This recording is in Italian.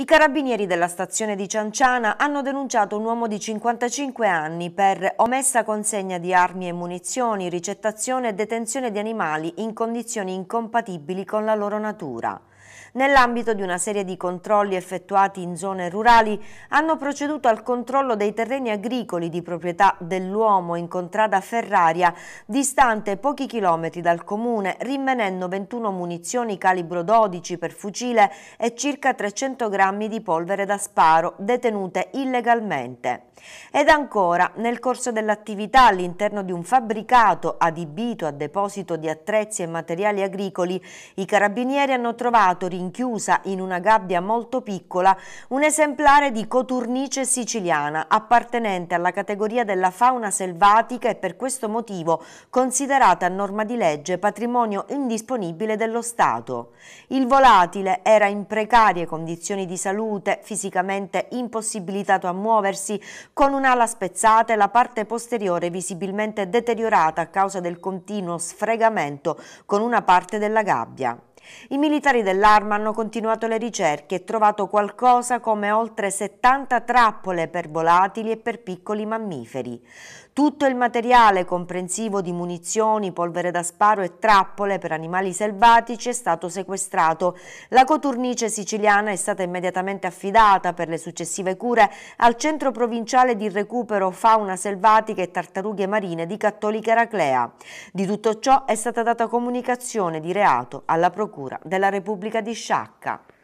I carabinieri della stazione di Cianciana hanno denunciato un uomo di 55 anni per omessa consegna di armi e munizioni, ricettazione e detenzione di animali in condizioni incompatibili con la loro natura nell'ambito di una serie di controlli effettuati in zone rurali, hanno proceduto al controllo dei terreni agricoli di proprietà dell'uomo in contrada Ferraria, distante pochi chilometri dal comune, rinvenendo 21 munizioni calibro 12 per fucile e circa 300 grammi di polvere da sparo, detenute illegalmente. Ed ancora, nel corso dell'attività all'interno di un fabbricato adibito a deposito di attrezzi e materiali agricoli, i carabinieri hanno trovato rinchiusa in una gabbia molto piccola un esemplare di coturnice siciliana appartenente alla categoria della fauna selvatica e per questo motivo considerata a norma di legge patrimonio indisponibile dello Stato. Il volatile era in precarie condizioni di salute, fisicamente impossibilitato a muoversi, con un'ala spezzata e la parte posteriore visibilmente deteriorata a causa del continuo sfregamento con una parte della gabbia. I militari dell'arma hanno continuato le ricerche e trovato qualcosa come oltre 70 trappole per volatili e per piccoli mammiferi. Tutto il materiale comprensivo di munizioni, polvere da sparo e trappole per animali selvatici è stato sequestrato. La coturnice siciliana è stata immediatamente affidata per le successive cure al Centro Provinciale di Recupero Fauna Selvatica e Tartarughe Marine di Cattolica Eraclea. Di tutto ciò è stata data comunicazione di reato alla Procura procura della Repubblica di Sciacca.